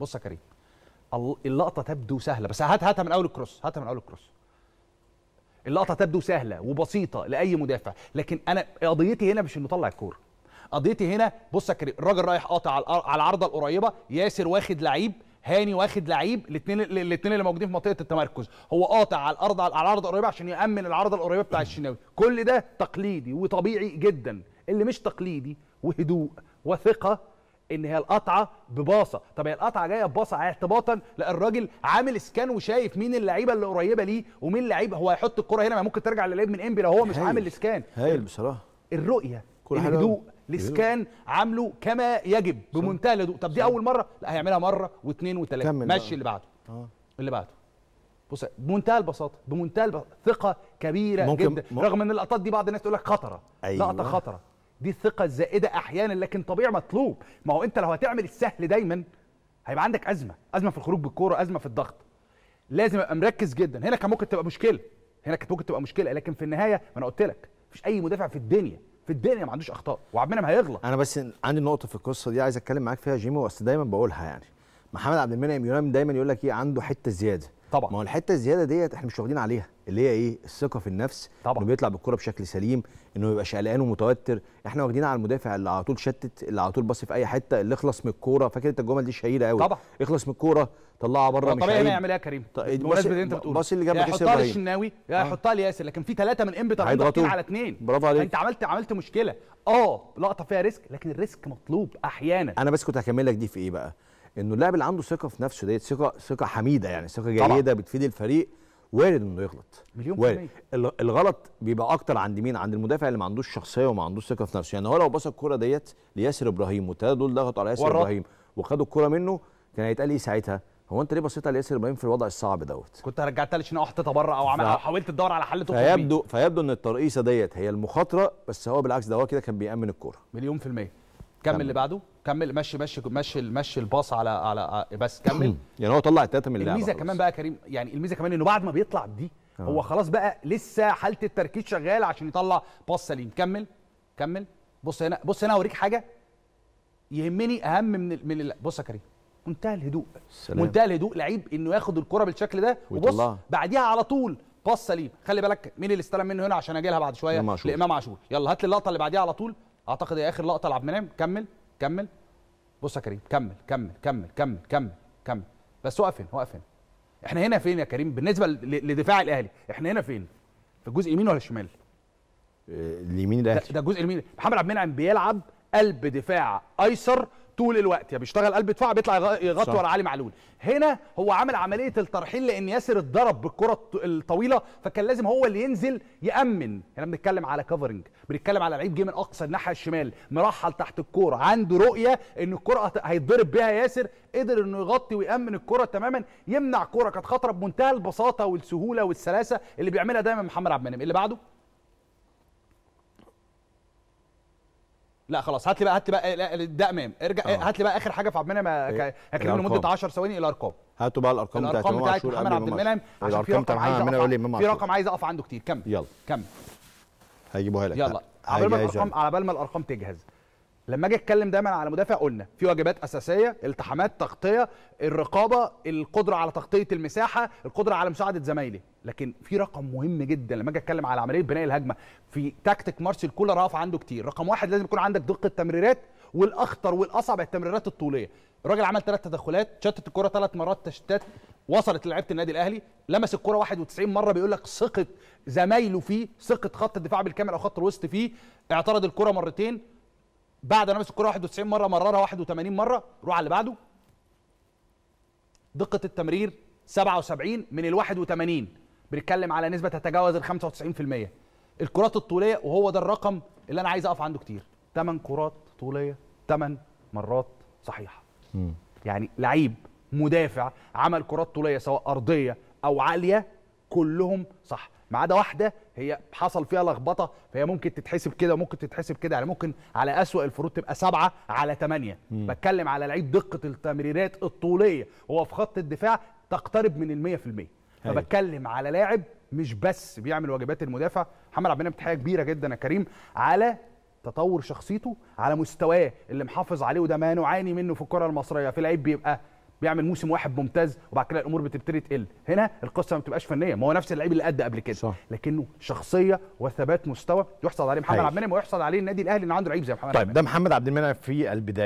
بص يا كريم اللقطه تبدو سهله بس هات هاتها من اول الكروس هاتها من اول الكروس اللقطه تبدو سهله وبسيطه لاي مدافع لكن انا قضيتي هنا مش انه طلع الكوره قضيتي هنا بص يا كريم الراجل رايح قاطع على العارضه القريبه ياسر واخد لعيب هاني واخد لعيب الاثنين الاثنين اللي موجودين في منطقه التمركز هو قاطع على الارض على العارضه القريبه عشان يامن العرض القريبه بتاع الشناوي كل ده تقليدي وطبيعي جدا اللي مش تقليدي وهدوء وثقه ان هي القطعه بباصه طب هي القطعه جايه بباصه اعتباطا لا الراجل عامل سكان وشايف مين اللعيبه اللي قريبه ليه ومين اللعيب هو هيحط الكره هنا ما ممكن ترجع للعيب من انبي لو هو مش هايل. عامل سكان هايل بصراحه الرؤيه الهدوء الاسكان عامله كما يجب بمنتهى الهدوء طب دي صح. اول مره لا هيعملها مره واثنين وثلاثه ماشي اللي بعده آه. اللي بعده بص بمنتهى البساطه بمنتهى البساطة. ثقه كبيره ممكن جدا ممكن. رغم ان اللقطات دي بعض الناس تقول لك خطره أيوة. لقطه خطره دي الثقه الزائده احيانا لكن طبيعي مطلوب ما هو انت لو هتعمل السهل دايما هيبقى عندك ازمه ازمه في الخروج بالكوره ازمه في الضغط لازم ابقى مركز جدا هنا كان ممكن تبقى مشكله هنا كانت ممكن تبقى مشكله لكن في النهايه ما انا قلت لك مفيش اي مدافع في الدنيا في الدنيا ما عندوش اخطاء وعبد المنعم هيغلط انا بس عندي نقطه في القصه دي عايز اتكلم معاك فيها جيمي واصل دايما بقولها يعني محمد عبد المنعم يونان دايما يقول لك ايه عنده حته زياده طبعا ما هو الحته الزياده ديت احنا مش واخدين عليها اللي هي ايه الثقه في النفس طبعا انه بيطلع بالكره بشكل سليم انه ما يبقاش قلقان ومتوتر احنا واخدين على المدافع اللي على طول شتت اللي على طول باصي في اي حته اللي اخلص من الكوره فاكر انت الجمل دي شهيره قوي طبعا اخلص من الكوره طلعها بره مش طبيعي هيعمل ايه يا كريم طيب، بالمناسبه اللي انت بتقوله باص اللي جاب كاس ابراهيم للشناوي يا يحطها آه. لياسر لكن في ثلاثه من امبي طالعين على اثنين برافو عليك انت عملت عملت مشكله اه لقطه فيها ريسك لكن الريسك مطلوب احيانا انا بس كنت هكمل لك دي في ايه بقى انه اللاعب اللي عنده ثقه في نفسه ديت ثقه ثقه حميده يعني ثقه جيده بتفيد الفريق وارد انه يغلط مليون وارد. الغلط بيبقى اكتر عند مين عند المدافع اللي ما عندوش شخصيه وما عندوش ثقه في نفسه يعني هو لو بص الكوره ديت لياسر ابراهيم والثلاثه دول ضغطوا على ياسر ابراهيم وخدوا الكوره منه كان هيتقال ايه ساعتها هو انت ليه بصيت على ياسر ابراهيم في الوضع الصعب دوت كنت رجعتها لشنو او حطيتها بره او عمل ف... حاولت تدور على حل تخرج فيبدو إيه؟ فيبدو ان الترقيصه ديت هي المخاطره بس هو بالعكس ده هو كده كان بيامن الكوره مليون في الميه كمل اللي بعده كمل مشي مشي مشي مشي الباص على على آه، بس كمل يعني هو طلع التلاته من اللعبه الميزه كمان بقى كريم يعني الميزه كمان انه بعد ما بيطلع دي آه. هو خلاص بقى لسه حاله التركيز شغاله عشان يطلع باص سليم كمل كمل بص هنا بص هنا اوريك حاجه يهمني اهم من ال من ال بص يا كريم منتهى الهدوء سلام. منتهى الهدوء لعيب انه ياخد الكره بالشكل ده وبص بعديها على طول باص سليم خلي بالك مين اللي استلم منه هنا عشان اجي لها بعد شويه لامام عاشور يلا هات لي اللقطه اللي بعديها على طول اعتقد هي اخر لقطه لعبد المنعم كمل كمل بص يا كريم كمل كمل كمل كمل كمل كمل بس واقف هنا واقف هنا احنا هنا فين يا كريم بالنسبه لدفاع الاهلي احنا هنا فين في الجزء اليمين ولا الشمال آه، اليمين الاهلي ده الجزء اليمين محمد عبد المنعم بيلعب قلب دفاع ايسر طول الوقت يا بيشتغل قلب دفاع بيطلع يغطي ورا علي معلول هنا هو عمل عمليه الترحيل لان ياسر اتضرب بالكره الطويله فكان لازم هو اللي ينزل يامن هنا بنتكلم على كفرنج بنتكلم على لعيب جه من اقصى الناحيه الشمال مرحل تحت الكوره عنده رؤيه ان الكره هيتضرب بيها ياسر قدر انه يغطي ويامن الكره تماما يمنع كوره كانت خطره بمنتهى البساطه والسهوله والسلاسه اللي بيعملها دايما محمد عبد المنعم اللي بعده لا خلاص هات لي بقى هات لي بقى ده امام ارجع أوه. هات لي بقى اخر حاجه في عبد المنعم إيه؟ إيه هكلمه لمده 10 ثواني إيه الارقام هاتوا بقى الارقام بتاعت الارقام بتاعت محمد عبد المنعم عشان في رقم عايز اقف في رقم عايز اقف عنده كتير كمل يلا كمل هيجيبوها لك يلا على بال ما الارقام على بال ما الارقام تجهز لما اجي اتكلم دايما على مدافع قلنا في واجبات اساسيه التحامات تغطيه الرقابه القدره على تغطيه المساحه القدره على مساعده زمايلي لكن في رقم مهم جدا لما اجي اتكلم على عمليه بناء الهجمه في تكتيك مارسيل كولر اقف عنده كتير رقم واحد لازم يكون عندك دقه تمريرات والاخطر والاصعب التمريرات الطوليه الراجل عمل ثلاث تدخلات شتت الكره ثلاث مرات تشتت وصلت لعيبه النادي الاهلي لمس الكره 91 مره بيقول لك ثقه زمايله فيه ثقه خط الدفاع بالكامل او خط الوسط فيه اعترض الكره مرتين بعد انا ماسك الكوره 91 مره مررها 81 مره روح على اللي بعده دقه التمرير 77 من ال 81 بنتكلم على نسبه تتجاوز ال 95% الكرات الطوليه وهو ده الرقم اللي انا عايز اقف عنده كتير 8 كرات طوليه 8 مرات صحيحه م. يعني لعيب مدافع عمل كرات طوليه سواء ارضيه او عاليه كلهم صح ما عدا واحده هي حصل فيها لخبطه فهي ممكن تتحسب كده وممكن تتحسب كده يعني ممكن على اسوأ الفروض تبقى سبعة على ثمانية بتكلم على لعيب دقه التمريرات الطوليه هو في خط الدفاع تقترب من ال100% أيوة. فبتكلم على لاعب مش بس بيعمل واجبات المدافع محمد عبد المنعم كبيره جدا يا كريم على تطور شخصيته على مستواه اللي محافظ عليه وده ما نعاني منه في الكره المصريه في لعيب بيبقى بيعمل موسم واحد ممتاز وبعد كده الامور بتبتدي تقل هنا القصه ما بتبقاش فنيه ما هو نفس اللعيب اللي قد قبل كده صح. لكنه شخصيه وثبات مستوى يحصل عليه محمد عبد المنعم ويحصل عليه النادي الاهلي ان عنده لعيب زي محمد طيب عبد ده محمد عبد المنعم في البدايه